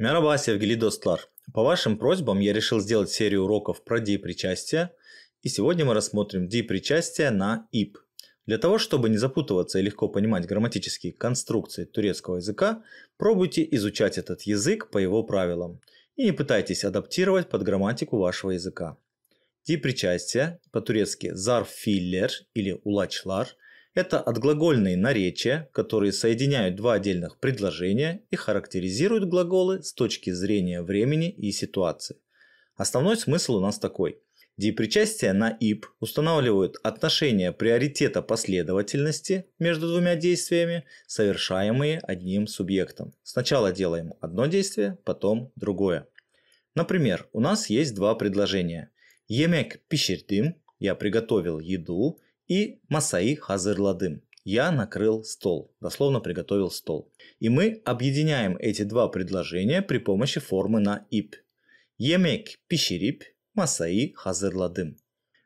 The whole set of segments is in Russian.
Мераба, Севгели Достлар. По вашим просьбам я решил сделать серию уроков про d и сегодня мы рассмотрим дипричастие на ИП. Для того, чтобы не запутываться и легко понимать грамматические конструкции турецкого языка, пробуйте изучать этот язык по его правилам и не пытайтесь адаптировать под грамматику вашего языка. Дипричастие по-турецки «зарфиллер» или «улачлар» – это отглагольные наречия, которые соединяют два отдельных предложения и характеризируют глаголы с точки зрения времени и ситуации. Основной смысл у нас такой. Депричастие на ИП устанавливают отношение приоритета последовательности между двумя действиями, совершаемые одним субъектом. Сначала делаем одно действие, потом другое. Например, у нас есть два предложения. Емек пищердим – я приготовил еду – и масаи хазырладым. Я накрыл стол, дословно приготовил стол. И мы объединяем эти два предложения при помощи формы на ип. Емек пищерип, масаи хазырладым.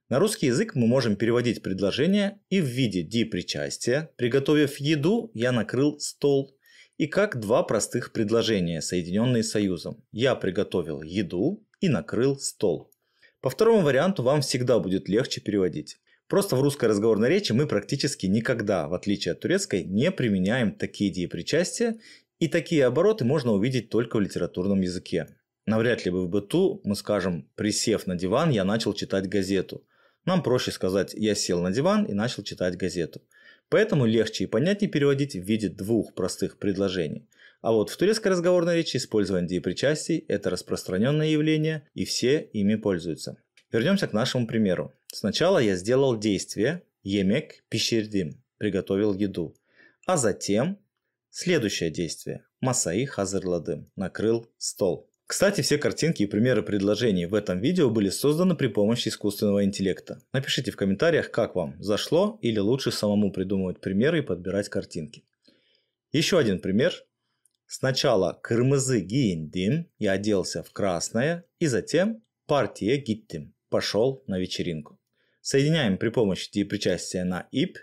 На русский язык мы можем переводить предложение и в виде ди причастия, приготовив еду, я накрыл стол, и как два простых предложения, соединенные союзом. Я приготовил еду и накрыл стол. По второму варианту вам всегда будет легче переводить. Просто в русской разговорной речи мы практически никогда, в отличие от турецкой, не применяем такие деепричастия, и такие обороты можно увидеть только в литературном языке. Навряд ли бы в быту мы скажем «присев на диван, я начал читать газету». Нам проще сказать «я сел на диван и начал читать газету». Поэтому легче и понятнее переводить в виде двух простых предложений. А вот в турецкой разговорной речи использование деепричастий – это распространенное явление, и все ими пользуются. Вернемся к нашему примеру. Сначала я сделал действие «Емек пищердим» – приготовил еду. А затем следующее действие «Масаи хазырладым» – накрыл стол. Кстати, все картинки и примеры предложений в этом видео были созданы при помощи искусственного интеллекта. Напишите в комментариях, как вам зашло или лучше самому придумывать примеры и подбирать картинки. Еще один пример. Сначала «Кырмызы гиендим» – я оделся в красное, и затем «Партия гиттим» – пошел на вечеринку. Соединяем при помощи депричастия на ip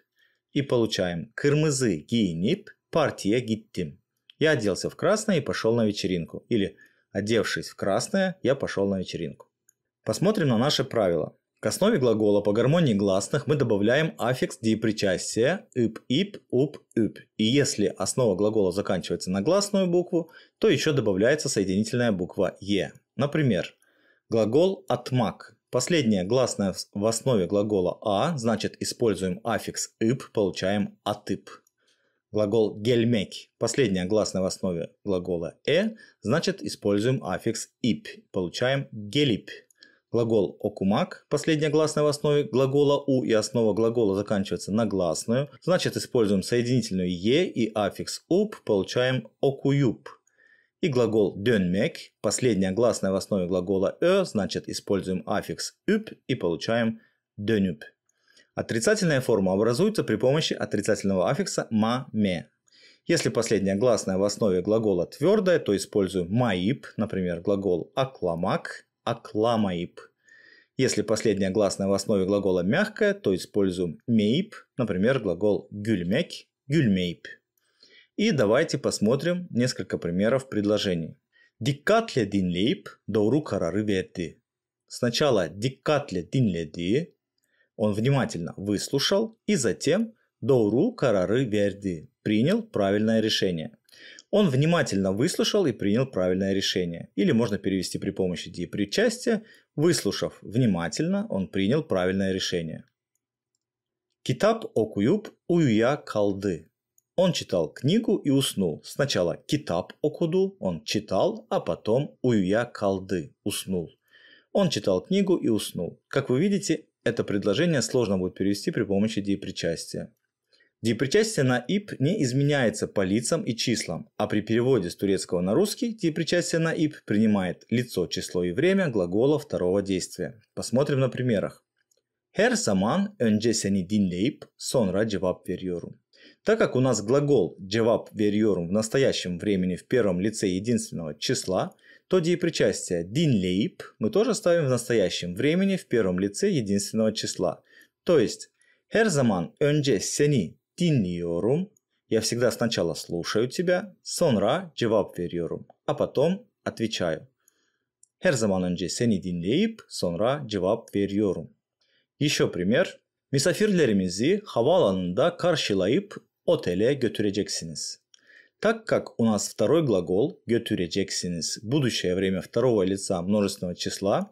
и получаем «Кырмызы гинип партия гиттим». Я оделся в красное и пошел на вечеринку. Или «Одевшись в красное, я пошел на вечеринку». Посмотрим на наши правила. К основе глагола по гармонии гласных мы добавляем аффикс депричастия «ип», «ип», «уп», «ип». И если основа глагола заканчивается на гласную букву, то еще добавляется соединительная буква «е». Например, глагол «отмак» Последнее гласное в основе глагола «а», значит, используем аффикс «ып», получаем «атып». Глагол «гельмек» – последнее гласное в основе глагола «э», значит, используем аффикс «ип», получаем «гелип». Глагол «окумак» – последнее гласное в основе глагола «у» и основа глагола заканчивается на гласную, значит, используем соединительную «е» и аффикс «уп», получаем «окуюп». И глагол дёнмек. последняя гласная в основе глагола «ö», значит, используем аффикс «üp» и получаем «dönüp». Отрицательная форма образуется при помощи отрицательного аффикса ма-ме. Если последняя гласная в основе глагола твердая, то используем «maip», например, глагол «акламак», «акламаип». Если последняя гласная в основе глагола мягкая, то используем «meip», например, глагол «gülmek», «gülmeip». И давайте посмотрим несколько примеров предложений. Dikkatle dinleyip doğru kararı verdi. Сначала dikkatle dinledi, он внимательно выслушал, и затем doğru kararı verdi, принял правильное решение. Он внимательно выслушал и принял правильное решение. Или можно перевести при помощи причастия Выслушав внимательно, он принял правильное решение. Китап окуюб уюя калды. Он читал книгу и уснул. Сначала китап Окуду» он читал, а потом «Уюя Калды» уснул. Он читал книгу и уснул. Как вы видите, это предложение сложно будет перевести при помощи деепричастия. Деепричастие на «ип» не изменяется по лицам и числам, а при переводе с турецкого на русский деепричастие на «ип» принимает лицо, число и время глагола второго действия. Посмотрим на примерах. Her zaman öncesini dinleyip sonra cevap veriyorum. Так как у нас глагол «джеваб верьорум» в настоящем времени в первом лице единственного числа, то деепричастие «дин мы тоже ставим в настоящем времени в первом лице единственного числа. То есть «her zaman önce seni dinliyorum» «Я всегда сначала слушаю тебя», «sonra cevap veriyorum», а потом «отвечаю». «Her zaman önce seni dinleyip sonra cevap veriyorum». Еще пример. Misafirlerimizi havaalanında karşılayıp otele götüreceksiniz. Так как у нас второй глагол «götüreceksiniz» будущее время второго лица множественного числа,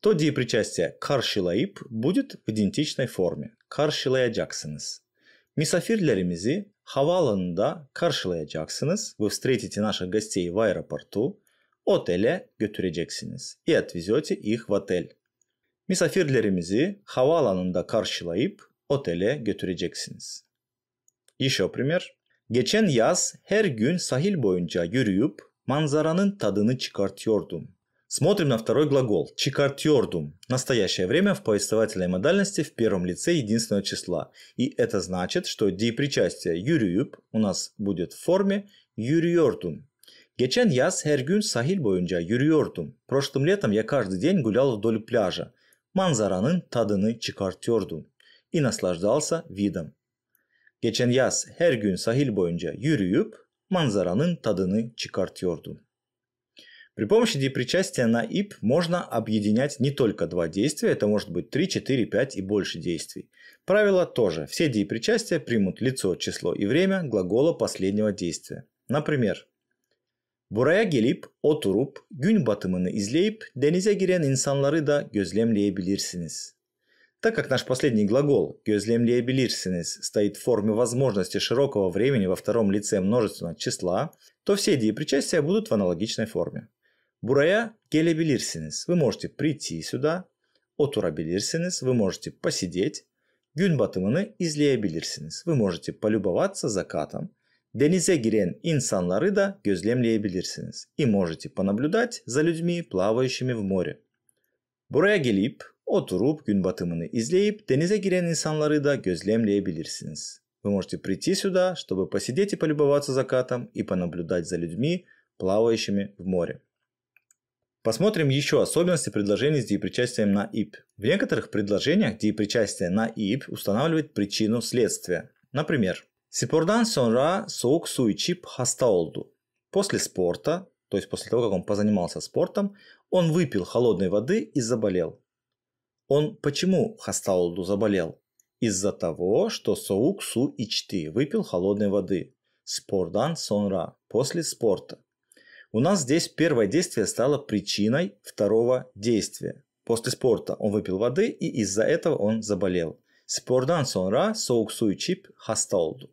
то деепричастие «karşılayıp» будет в идентичной форме «karşılayacaksınız». Misafirlerimizi havaalanında karşılayacaksınız. Вы встретите наших гостей в аэропорту. Отеле götüreceksiniz. И отвезете их в отель. Misafirlerimizi havaalanında karşılayıp otele götüreceksiniz. Еще пример. Geçen yaz her gün sahil boyunca yürüyüp manzaranın tadını çıkartıyordum. Смотрим на второй глагол «чикартьордум» – настоящее время в повествовательной модальности в первом лице единственного числа. И это значит, что деепричастие yürüyüp у нас будет в форме yürüyordum. Geçen yaz her gün sahil boyunca yürüyordum. Прошлым летом я каждый день гулял вдоль пляжа. Манзаранын tadını çıkartıyordum И наслаждался видом. Geçen yaz her gün sahil boyunca yürüyüp манзаранын тадыны чикартьорду. При помощи депричастия на ип можно объединять не только два действия, это может быть 3, 4, 5 и больше действий. Правило тоже. Все депричастия примут лицо, число и время глагола последнего действия. Например, Buraya gelip oturup gün batımını izleyip denize giren insanları da gözlemleyebilirsiniz. Так как наш последний глагол «gözlemleyebilirsiniz» стоит в форме возможности широкого времени во втором лице множественного числа, то все деепричастия будут в аналогичной форме. Бурая gelebilirsiniz – вы можете прийти сюда. Oturabilirsiniz – вы можете посидеть. Gün batımını izleyebilirsiniz. Вы можете полюбоваться закатом. Denize giren insanları da gözlemleyebilirsiniz. И можете понаблюдать за людьми, плавающими в море. Бурая gelip Oturup gün batımını izleyip denize giren insanları da gözlemleyebilirsiniz. Вы можете прийти сюда, чтобы посидеть и полюбоваться закатом и понаблюдать за людьми, плавающими в море. Посмотрим еще особенности предложений с деепричастием на ИП. В некоторых предложениях деепричастие на ИП устанавливает причину следствия. Например, Сипордан сонра соук суичип хастаолду. После спорта, то есть после того, как он позанимался спортом, он выпил холодной воды и заболел. Он почему Хасталду заболел? Из-за того, что Соук Су Ичти выпил холодной воды. Спордан Сонра после спорта. У нас здесь первое действие стало причиной второго действия. После спорта он выпил воды и из-за этого он заболел. Спордан Сонра soğuk su içip hasta oldu.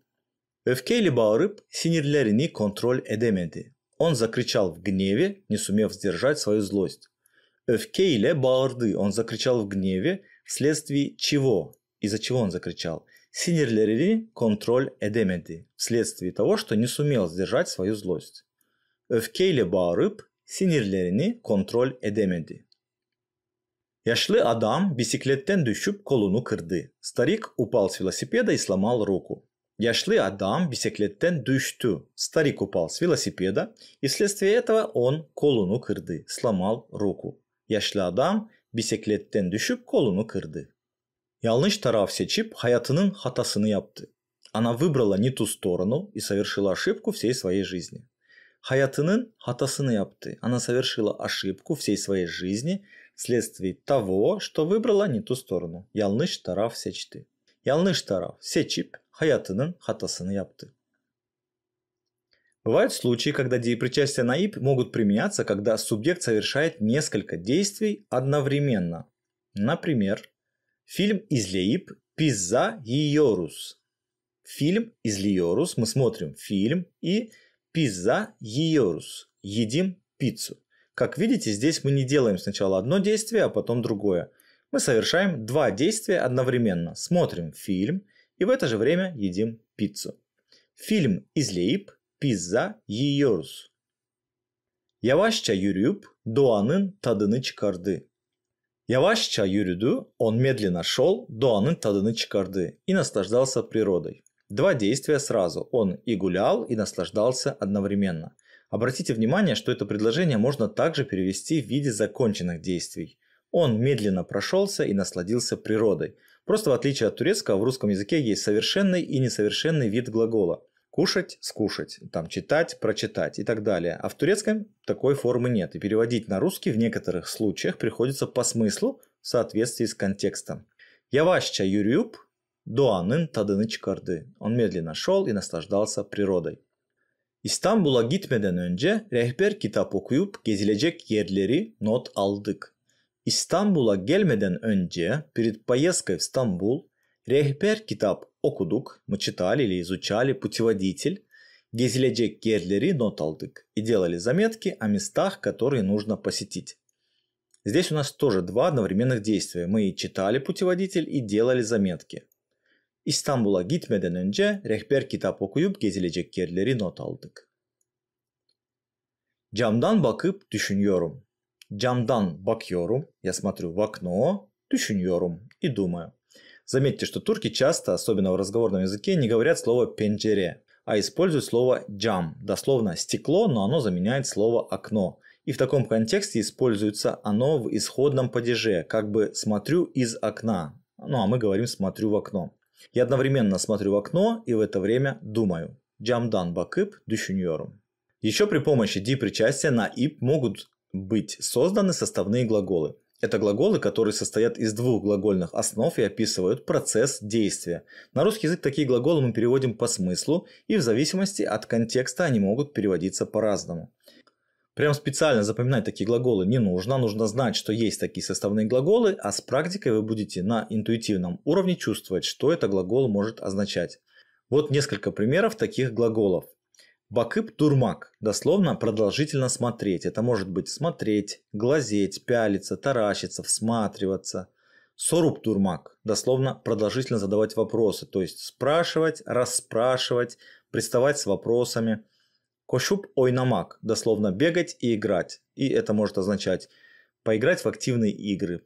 Öfkeyle bağırıp sinirlerini контроль эдемеди. Он закричал в гневе, не сумев сдержать свою злость. Фкейле Баарды, Он закричал в гневе, вследствие чего? Из-за чего он закричал? Синерлерили контроль эдемеди. Вследствие того, что не сумел сдержать свою злость. Öfkeyle bağırıp sinirlerini контроль edemedi. Э Яшлы Адам bisikletten düşüp kolunu kırdı. Старик упал с велосипеда и сломал руку. Яшлы Адам bisikletten düştü. Старик упал с велосипеда и вследствие этого он колуну кырды, сломал руку yaşlı adam bisikletten düşüp kolunu kırdı. Yanlış тарав seçip hayatının hatasını yaptı. Она выбрала не ту сторону и совершила ошибку всей своей жизни. Hayatının hatasını yaptı. Она совершила ошибку всей своей жизни вследствие того, что выбрала не ту сторону. Yanlış taraf seçti. Yanlış taraf seçip hayatının hatasını yaptı. Бывают случаи, когда деепричастия на ИП могут применяться, когда субъект совершает несколько действий одновременно. Например, фильм «Излеип» «Пизза Йорус». Фильм «Излиорус» мы смотрим фильм и «Пизза Йорус» едим пиццу. Как видите, здесь мы не делаем сначала одно действие, а потом другое. Мы совершаем два действия одновременно. Смотрим фильм и в это же время едим пиццу. Фильм «Излеип» pizza yiyoruz. Yavaşça yürüyüp doğanın tadını çıkardı. Yavaşça yürüdü, он медленно шел, doğanın tadını çıkardı и наслаждался природой. Два действия сразу. Он и гулял, и наслаждался одновременно. Обратите внимание, что это предложение можно также перевести в виде законченных действий. Он медленно прошелся и насладился природой. Просто в отличие от турецкого, в русском языке есть совершенный и несовершенный вид глагола кушать, скушать, там читать, прочитать и так далее. А в турецком такой формы нет. И переводить на русский в некоторых случаях приходится по смыслу в соответствии с контекстом. Явашча юрюб доанын тадыны чикарды. Он медленно шел и наслаждался природой. İstanbul'a gitmeden önce rehber kitap okuyup gezilecek yerleri not aldık. İstanbul'a gelmeden önce перед поездкой в Стамбул Rehber kitap okuduk, мы или изучали путеводитель, gezilecek yerleri not aldık и делали заметки о местах, которые нужно посетить. Здесь у нас тоже два одновременных действия. Мы и читали путеводитель и делали заметки. İstanbul'a gitmeden önce rehber kitap okuyup gezilecek yerleri not aldık. Camdan bakıp düşünüyorum. Camdan bakıyorum. Я смотрю в окно, düşünüyorum и думаю. Заметьте, что турки часто, особенно в разговорном языке, не говорят слово «пенджере», а используют слово «джам», дословно «стекло», но оно заменяет слово «окно». И в таком контексте используется оно в исходном падеже, как бы «смотрю из окна». Ну а мы говорим «смотрю в окно». Я одновременно смотрю в окно и в это время думаю. Джамдан бакып düşünüyorum. Еще при помощи di причастия на ип могут быть созданы составные глаголы. Это глаголы, которые состоят из двух глагольных основ и описывают процесс действия. На русский язык такие глаголы мы переводим по смыслу, и в зависимости от контекста они могут переводиться по-разному. Прям специально запоминать такие глаголы не нужно, нужно знать, что есть такие составные глаголы, а с практикой вы будете на интуитивном уровне чувствовать, что это глагол может означать. Вот несколько примеров таких глаголов. Бакып турмак. Дословно продолжительно смотреть. Это может быть смотреть, глазеть, пялиться, таращиться, всматриваться. Соруб турмак. Дословно продолжительно задавать вопросы. То есть спрашивать, расспрашивать, приставать с вопросами. Кошуб ойнамак. Дословно бегать и играть. И это может означать поиграть в активные игры.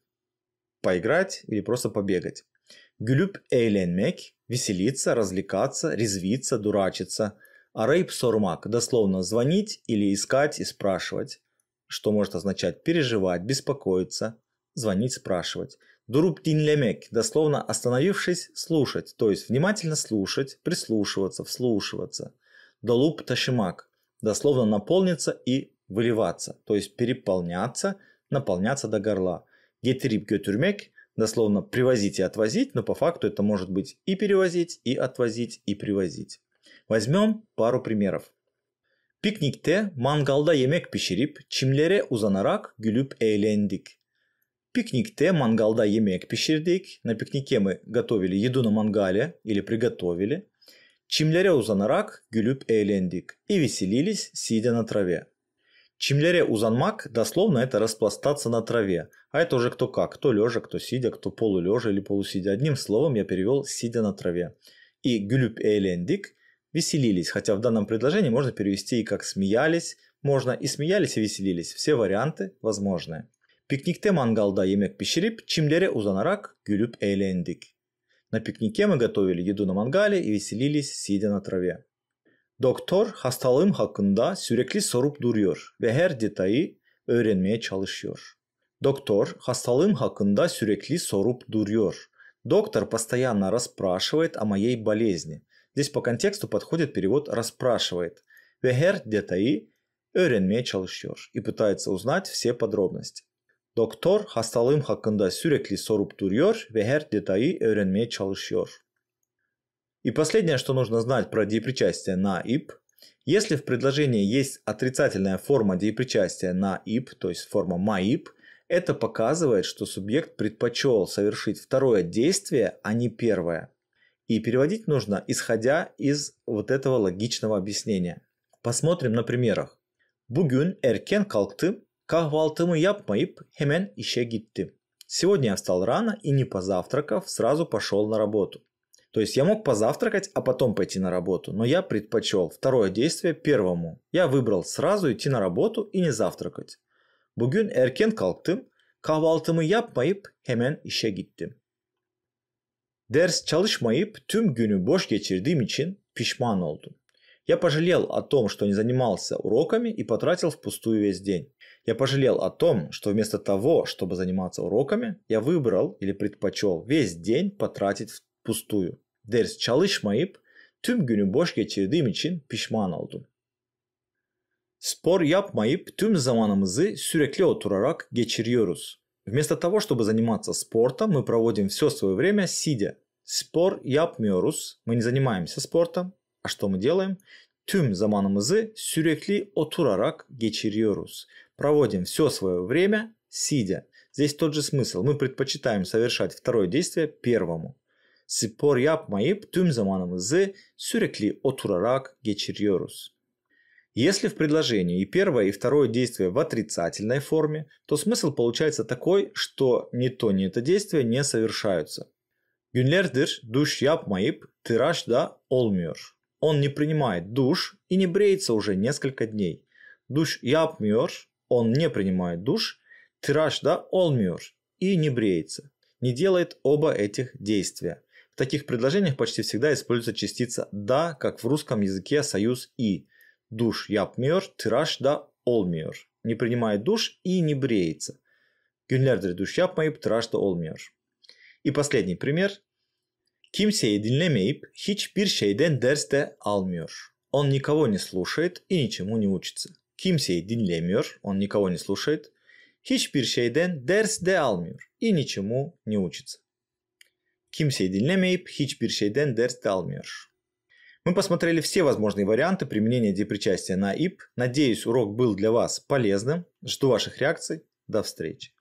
Поиграть или просто побегать. Гюлюб эйленмек. Веселиться, развлекаться, резвиться, дурачиться – а рейп сормак дословно звонить или искать и спрашивать, что может означать переживать, беспокоиться, звонить, спрашивать. Дуруп тинлемек, дословно остановившись, слушать, то есть внимательно слушать, прислушиваться, вслушиваться. Долуп ташимак, дословно наполниться и выливаться, то есть переполняться, наполняться до горла. Гетерип гетюрмек, дословно привозить и отвозить, но по факту это может быть и перевозить, и отвозить, и привозить. Возьмем пару примеров. Пикникте мангалда yemek pişirip чимлере узанарак gülüp eğlendik. Пикникте мангалда yemek pişirdik. На пикнике мы готовили еду на мангале или приготовили. чимлере узанарак gülüp eğlendik. И веселились, сидя на траве. Чимлере узанмак, дословно это распластаться на траве. А это уже кто как, кто лежа, кто сидя, кто полулежа или полусидя. Одним словом я перевел сидя на траве. И гюлюп эйлендик веселились, хотя в данном предложении можно перевести и как смеялись, можно и смеялись, и веселились. Все варианты возможны. Piknikte mangalda емек pişirip çimlere узанарак gülüp эйлендик. На пикнике мы готовили еду на мангале и веселились, сидя на траве. Доктор хасталым хакында sürekli sorup duruyor ve her detayı öğrenmeye çalışıyor. Doktor hastalığım hakkında sürekli sorup duruyor. Доктор постоянно расспрашивает о моей болезни. Здесь по контексту подходит перевод «расспрашивает». Вехер детаи öğrenmeye çalışıyor и пытается узнать все подробности. Доктор hastalığım hakkında сюрекли sorup duruyor ve her detayı öğrenmeye çalışıyor. И последнее, что нужно знать про деепричастие на ИП. Если в предложении есть отрицательная форма деепричастия на ИП, то есть форма МАИП, это показывает, что субъект предпочел совершить второе действие, а не первое – и переводить нужно, исходя из вот этого логичного объяснения. Посмотрим на примерах. Bugün erken kalktım, kahvaltımı yapmayıp hemen işe gittim. Сегодня я встал рано и не позавтракав, сразу пошел на работу. То есть я мог позавтракать, а потом пойти на работу, но я предпочел второе действие первому. Я выбрал сразу идти на работу и не завтракать. Bugün erken kalktım, kahvaltımı yapmayıp hemen işe gittim. Ders çalışmayıp tüm günü бош geçirdiğim için пишман oldum. Я пожалел о том, что не занимался уроками и потратил впустую весь день. Я пожалел о том, что вместо того, чтобы заниматься уроками, я выбрал или предпочел весь день потратить впустую. Ders çalışmayıp tüm günü boş geçirdiğim için pişman oldum. Spor yapmayıp tüm zamanımızı sürekli oturarak geçiriyoruz. Вместо того, чтобы заниматься спортом, мы проводим все свое время сидя. Спор яп yapmıyoruz. Мы не занимаемся спортом. А что мы делаем? Tüm заманамызы сюрекли отурарак geçiriyoruz. Проводим все свое время сидя. Здесь тот же смысл. Мы предпочитаем совершать второе действие первому. Спор yapmayıp tüm заманамызы сюрекли отурарак geçiriyoruz. Если в предложении и первое, и второе действие в отрицательной форме, то смысл получается такой, что ни то, ни это действие не совершаются. душ duş yapmayıp тыраш да olmuyor. Он не принимает душ и не бреется уже несколько дней. Душ yapmıyor, он не принимает душ, тыраш да olmuyor и не бреется. Не делает оба этих действия. В таких предложениях почти всегда используется частица «да», как в русском языке союз «и» duş yapmıyor, tıraş da olmuyor. Не принимает душ и не бреется. Günlerdir duş yapmayıp tıraş da olmuyor. И последний пример. Kimseyi dinlemeyip hiçbir şeyden ders de almıyor. Он никого не слушает и ничему не учится. Kimseyi dinlemiyor, он никого не слушает. Hiçbir şeyden ders de almıyor и ничему не учится. Kimseyi dinlemeyip hiçbir şeyden ders de almıyor. Мы посмотрели все возможные варианты применения депричастия на ИП. Надеюсь, урок был для вас полезным. Жду ваших реакций. До встречи.